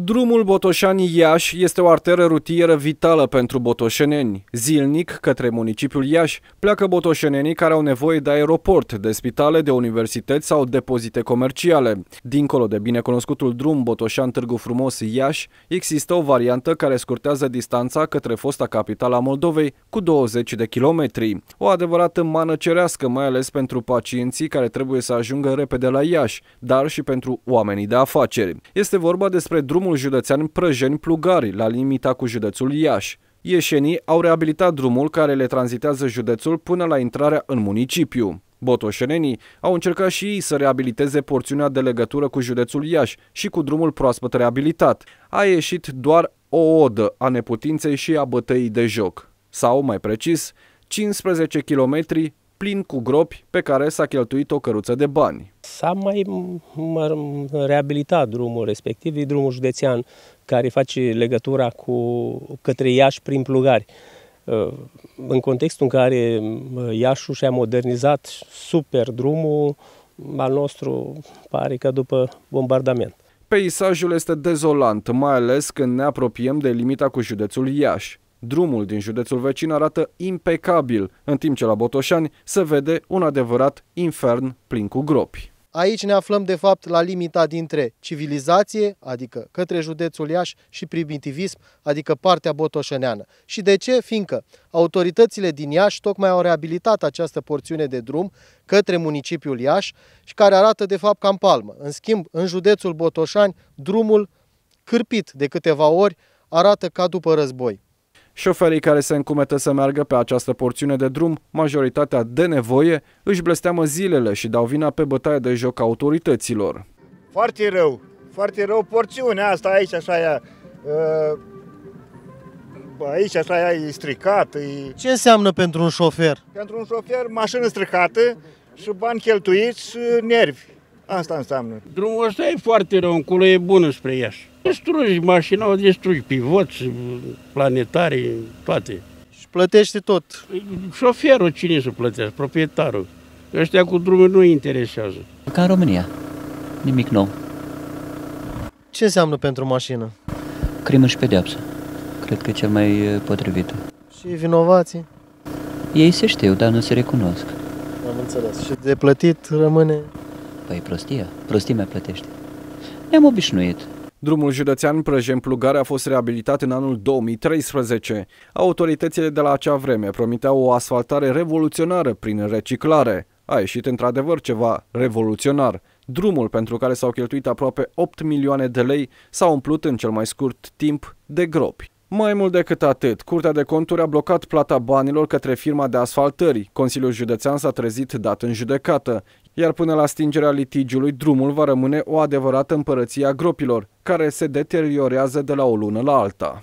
Drumul Botoșani-Iași este o arteră rutieră vitală pentru botoșeneni. Zilnic, către municipiul Iași, pleacă botoșenenii care au nevoie de aeroport, de spitale, de universități sau depozite comerciale. Dincolo de binecunoscutul drum Botoșan-Târgu Frumos-Iași, există o variantă care scurtează distanța către fosta capitală a Moldovei cu 20 de kilometri. O adevărată mană cerească, mai ales pentru pacienții care trebuie să ajungă repede la Iași, dar și pentru oamenii de afaceri. Este vorba despre drum drumul județean Prăjeni-Plugari, la limita cu județul Iași. Ieșenii au reabilitat drumul care le tranzitează județul până la intrarea în municipiu. Botoșenenii au încercat și ei să reabiliteze porțiunea de legătură cu județul Iași și cu drumul proaspăt reabilitat. A ieșit doar o odă a neputinței și a bătăii de joc. Sau, mai precis, 15 kilometri plin cu gropi pe care s-a cheltuit o căruță de bani s-a mai reabilitat drumul respectiv, e drumul județean care face legătura cu către Iași prin Plugari. Uh, în contextul în care uh, Iași și-a modernizat super drumul, al nostru pare că după bombardament. Peisajul este dezolant, mai ales când ne apropiem de limita cu județul Iași. Drumul din județul vecin arată impecabil, în timp ce la Botoșani se vede un adevărat infern plin cu gropi. Aici ne aflăm de fapt la limita dintre civilizație, adică către județul Iași, și primitivism, adică partea botoșăneană. Și de ce? Fiindcă autoritățile din Iași tocmai au reabilitat această porțiune de drum către municipiul Iași și care arată de fapt cam palmă. În schimb, în județul Botoșani, drumul cârpit de câteva ori arată ca după război. Șoferii care se încumetă să meargă pe această porțiune de drum, majoritatea de nevoie, își blesteamă zilele și dau vina pe bătaie de joc autorităților. Foarte rău, foarte rău porțiunea asta aici, așa e, ă, aici așa e stricat. E... Ce înseamnă pentru un șofer? Pentru un șofer mașină stricată și bani cheltuiți și nervi. Asta înseamnă. Drumul ăsta e foarte rău, încolo e bună spre Iași. Destrugi mașina, o distrugi, pivoți, planetare, toate. Și plătește tot. Păi, șoferul cine să plătească, proprietarul. Ăștia cu drumul nu interesează. Ca în România, nimic nou. Ce înseamnă pentru mașină? Crimă și pedeapsă. Cred că e cel mai potrivit. Și vinovații? Ei se știu, dar nu se recunosc. Am înțeles. Și de plătit rămâne Păi prostia, mea plătește. Ne-am obișnuit, Drumul județean Prăjen-Plugare a fost reabilitat în anul 2013. Autoritățile de la acea vreme promiteau o asfaltare revoluționară prin reciclare. A ieșit într-adevăr ceva revoluționar. Drumul pentru care s-au cheltuit aproape 8 milioane de lei s-a umplut în cel mai scurt timp de gropi. Mai mult decât atât, Curtea de Conturi a blocat plata banilor către firma de asfaltări. Consiliul Județean s-a trezit dat în judecată iar până la stingerea litigiului, drumul va rămâne o adevărată împărăție a gropilor, care se deteriorează de la o lună la alta.